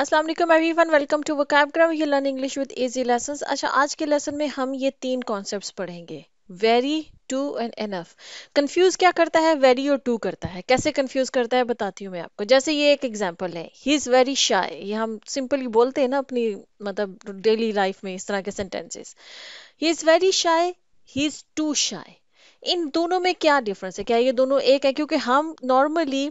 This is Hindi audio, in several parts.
अस्सलाम वालेकुम everyone welcome to Vocabgram you learn English with easy lesson अच्छा आज के लेसन में हम ये तीन कॉन्सेप्ट्स पढ़ेंगे very too and enough confuse क्या करता है वेरी और टू करता है कैसे कंफ्यूज करता है बताती हूँ मैं आपको जैसे ये एक एग्जाम्पल है ही इज़ वेरी शाई ये हम सिंपली बोलते हैं ना अपनी मतलब डेली लाइफ में इस तरह के sentences he is very shy he is to शाई इन दोनों में क्या डिफरेंस है क्या ये दोनों एक है क्योंकि हम नॉर्मली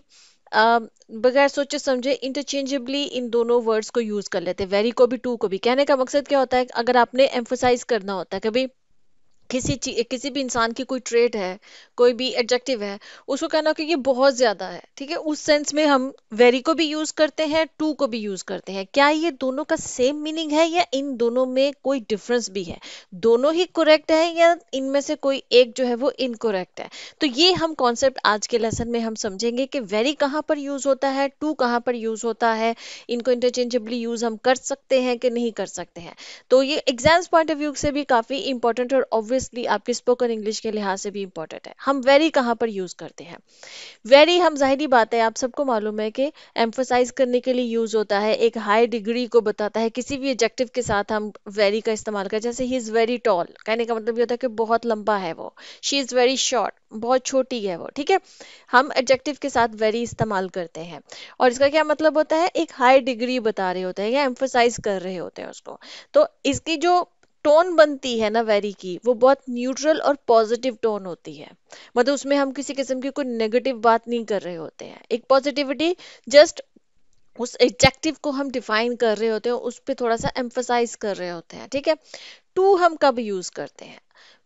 बगैर सोचे समझे इंटरचेंजेबली इन दोनों वर्ड्स को यूज कर लेते हैं वेरी को भी टू को भी कहने का मकसद क्या होता है अगर आपने एम्फोसाइज करना होता है कभी किसी किसी भी इंसान की कोई ट्रेट है कोई भी एडजेक्टिव है उसको कहना कि ये बहुत ज्यादा है ठीक है उस सेंस में हम वेरी को भी यूज करते हैं टू को भी यूज करते हैं क्या ये दोनों का सेम मीनिंग है या इन दोनों में कोई डिफरेंस भी है दोनों ही करेक्ट है या इनमें से कोई एक जो है वो इनकोरेक्ट है तो ये हम कॉन्सेप्ट आज के लेसन में हम समझेंगे कि वेरी कहाँ पर यूज होता है टू कहाँ पर यूज होता है इनको इंटरचेंजेबली यूज हम कर सकते हैं कि नहीं कर सकते हैं तो ये एग्जाम्स पॉइंट ऑफ व्यू से भी काफी इंपॉर्टेंट और ऑब्वियस ऑब्वियसली आपके स्पोकन इंग्लिश के लिहाज से भी इंपॉर्टेंट है हम वेरी कहाँ पर यूज करते हैं वेरी हम जाहिर बात है आप सबको मालूम है कि एम्फोसाइज करने के लिए यूज होता है एक हाई डिग्री को बताता है किसी भी एडजेक्टिव के साथ हम वेरी का इस्तेमाल करें जैसे ही इज वेरी टॉल कहने का मतलब ये होता है कि बहुत लंबा है वो शी इज वेरी शॉर्ट बहुत छोटी है वो ठीक है हम एडजेक्टिव के साथ वेरी इस्तेमाल करते हैं और इसका क्या मतलब होता है एक हाई डिग्री बता रहे होते हैं या एम्फोसाइज कर रहे होते हैं उसको तो इसकी जो टोन बनती है ना वेरी की वो बहुत न्यूट्रल और पॉजिटिव टोन होती है मतलब उसमें हम किसी किस्म की कोई नेगेटिव बात नहीं कर रहे होते हैं एक पॉजिटिविटी जस्ट उस एडजेक्टिव को हम डिफाइन कर रहे होते हैं उस पर थोड़ा सा एम्फोसाइज कर रहे होते हैं ठीक है टू हम कब यूज करते हैं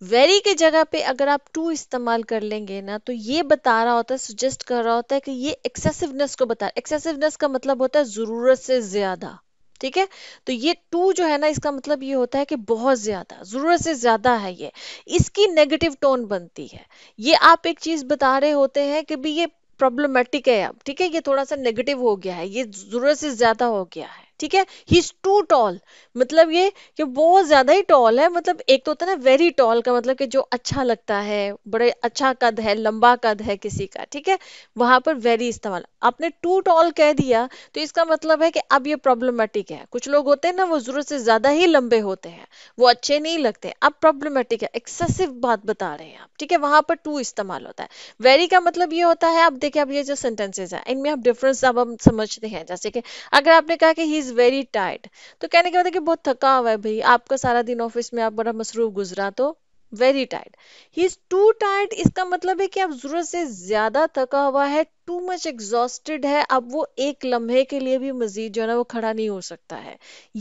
वेरी के जगह पे अगर आप टू इस्तेमाल कर लेंगे ना तो ये बता रहा होता है सजेस्ट कर रहा होता है कि ये एक्सेसिवनेस को बता एक्सेसिवनेस का मतलब होता है जरूरत से ज्यादा ठीक है तो ये टू जो है ना इसका मतलब ये होता है कि बहुत ज्यादा जरूरत से ज्यादा है ये इसकी नेगेटिव टोन बनती है ये आप एक चीज बता रहे होते हैं कि भी ये प्रॉब्लमेटिक है अब ठीक है ये थोड़ा सा नेगेटिव हो गया है ये जरूरत से ज्यादा हो गया है ठीक है ही इज टू टॉल मतलब ये कि बहुत ज्यादा ही टॉल है मतलब एक तो होता है ना वेरी टॉल का मतलब कि जो अच्छा लगता है बड़े अच्छा कद है लंबा कद है किसी का ठीक है वहां पर वेरी इस्तेमाल आपने टू टॉल कह दिया तो इसका मतलब है कि अब ये प्रॉब्लमेटिक है कुछ लोग होते हैं ना वो जरूरत से ज्यादा ही लंबे होते हैं वो अच्छे नहीं लगते अब प्रॉब्लमेटिक है एक्सेसिव बात बता रहे हैं आप ठीक है वहां पर टू इस्तेमाल होता है वेरी का मतलब ये होता है आप देखिए अब ये जो सेंटेंसेज है इनमें आप डिफरेंस अब हम समझते हैं जैसे कि अगर आपने कहा कि ही इज वेरी टायर्ड तो कहने के बाद कि बहुत थका हुआ है भाई आपका सारा दिन ऑफिस में आप बड़ा मसरूफ गुजरा तो very tired he is too tired इसका मतलब है कि आप जरूरत से ज्यादा थका हुआ है टू मच एग्जॉस्टेड है अब वो एक लम्हे के लिए भी मजीद जो है ना वो खड़ा नहीं हो सकता है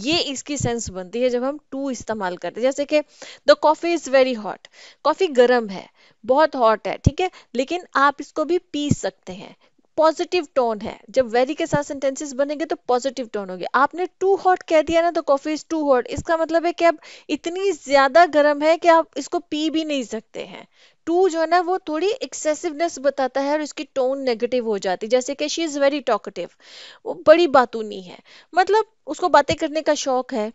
ये इसकी सेंस बनती है जब हम टू इस्तेमाल करते हैं जैसे कि the coffee is very hot coffee गर्म है बहुत हॉट है ठीक है लेकिन आप इसको भी पी सकते हैं पॉजिटिव टोन है जब वेरी के साथ सेंटेंसेस बनेंगे तो पॉजिटिव टोन होगी आपने टू हॉट कह दिया ना तो कॉफी इज टू हॉट इसका मतलब है कि अब इतनी ज्यादा गर्म है कि आप इसको पी भी नहीं सकते हैं टू जो है ना वो थोड़ी एक्सेसिवनेस बताता है और इसकी टोन नेगेटिव हो जाती है जैसे कि शी इज वेरी टॉकटिव वो बड़ी बातूनी है मतलब उसको बातें करने का शौक है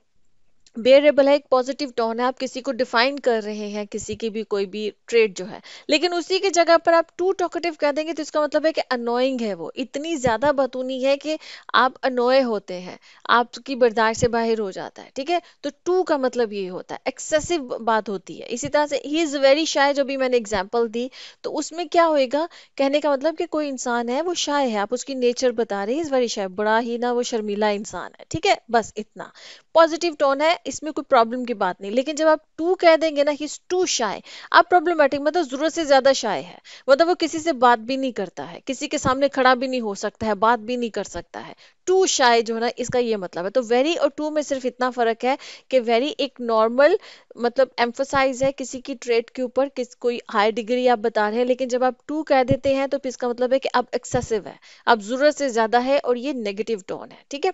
बेरेबल है एक पॉजिटिव टोन है आप किसी को डिफाइन कर रहे हैं किसी की भी कोई भी ट्रेड जो है लेकिन उसी की जगह पर आप टू टॉकेटिव कह देंगे तो इसका मतलब है कि अनोइंग है वो इतनी ज्यादा बतूनी है कि आप अनोय होते हैं आपकी बर्दाश्त से बाहर हो जाता है ठीक है तो टू का मतलब ये होता है एक्सेसिव बात होती है इसी तरह से ही इज वेरी शाय जो भी मैंने एग्जाम्पल दी तो उसमें क्या होएगा कहने का मतलब कि कोई इंसान है वो शाय है आप उसकी नेचर बता रहे हैं इज वेरी शाय बड़ा ही ना वो शर्मिला इंसान है ठीक है बस इतना पॉजिटिव टोन है इसमें कोई प्रॉब्लम की बात नहीं लेकिन जब आप टू कह देंगे ना ही टू शाय आप प्रॉब्लमेटिक मतलब जरूरत से ज्यादा शाय है मतलब वो किसी से बात भी नहीं करता है किसी के सामने खड़ा भी नहीं हो सकता है बात भी नहीं कर सकता है टू शाय जो है ना इसका ये मतलब है तो वेरी और टू में सिर्फ इतना फर्क है कि वेरी एक नॉर्मल मतलब एम्फोसाइज है किसी की ट्रेड के ऊपर किस कोई हाई डिग्री आप बता रहे हैं लेकिन जब आप टू कह देते हैं तो फिर इसका मतलब है कि अब एक्सेसिव है अब जरूरत से ज्यादा है और ये नेगेटिव टोन है ठीक है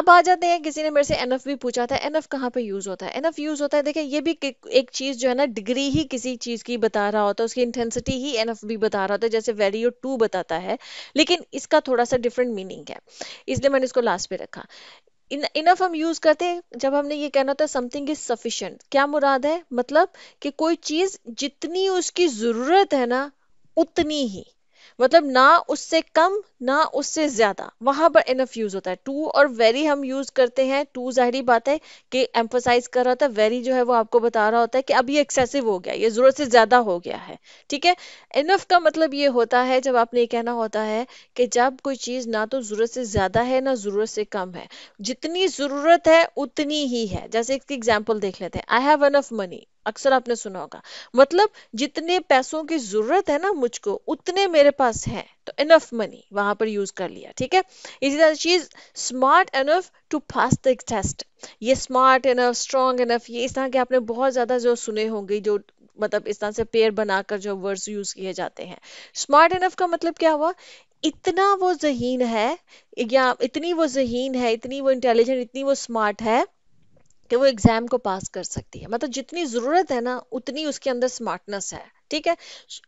अब आ जाते हैं किसी ने मेरे से एनएफ भी पूछा था एनएफ कहाँ पे यूज होता है एनएफ यूज होता है देखिए ये भी एक चीज जो है ना डिग्री ही किसी चीज की बता रहा होता है उसकी इंटेंसिटी ही एनएफ भी बता रहा होता है जैसे वेरियो टू बताता है लेकिन इसका थोड़ा सा डिफरेंट मीनिंग है इसलिए मैंने इसको लास्ट पे रखा इनफ हम यूज करते हैं जब हमने ये कहना होता है समथिंग इज सफिशियंट क्या मुराद है मतलब कि कोई चीज जितनी उसकी जरूरत है ना उतनी ही मतलब ना उससे कम ना उससे ज्यादा वहां पर इनफ यूज होता है टू और वेरी हम यूज करते हैं टू जाहरी बात है कि एम्फोसाइज कर रहा होता है वेरी जो है वो आपको बता रहा होता है कि अब ये एक्सेसिव हो गया ये जरूरत से ज्यादा हो गया है ठीक है इनफ का मतलब ये होता है जब आपने ये कहना होता है कि जब कोई चीज ना तो जरूरत से ज्यादा है ना जरूरत से कम है जितनी जरूरत है उतनी ही है जैसे एक एग्जाम्पल देख लेते हैं आई हैव अनफ मनी अक्सर आपने सुना होगा मतलब जितने पैसों की जरूरत है ना मुझको उतने मेरे पास है तो इनफ मनी वहां पर यूज कर लिया ठीक है इसी तरह चीज़ smart enough to pass the test ये स्मार्ट इनफ स्ट्रॉन्ग इनफ ये इस तरह के आपने बहुत ज्यादा जो सुने होंगे जो मतलब इस तरह से पेयर बनाकर जो वर्ड्स यूज किए जाते हैं स्मार्ट इनफ का मतलब क्या हुआ इतना वो जहीन है या इतनी वो जहीन है इतनी वो इंटेलिजेंट इतनी वो स्मार्ट है कि वो एग्जाम को पास कर सकती है मतलब जितनी ज़रूरत है ना उतनी उसके अंदर स्मार्टनेस है ठीक है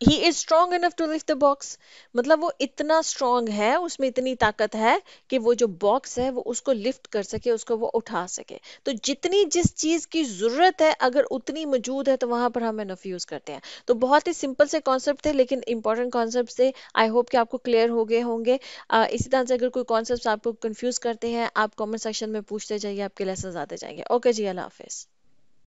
he is strong enough to lift the box मतलब वो इतना स्ट्रांग है उसमें इतनी ताकत है कि वो जो बॉक्स है वो उसको लिफ्ट कर सके उसको वो उठा सके तो जितनी जिस चीज की जरूरत है अगर उतनी मौजूद है तो वहां पर हम इनफ यूज करते हैं तो बहुत ही सिंपल से कॉन्सेप्ट थे लेकिन इंपॉर्टेंट कॉन्सेप्ट थे आई होप कि आपको क्लियर हो गए होंगे uh, इसी तरह से अगर कोई कॉन्सेप्ट आपको कंफ्यूज करते हैं आप कॉमेंट सेक्शन में पूछते जाइए आपके लेसन आते जाएंगे ओके जी अल्लाह हाफिज़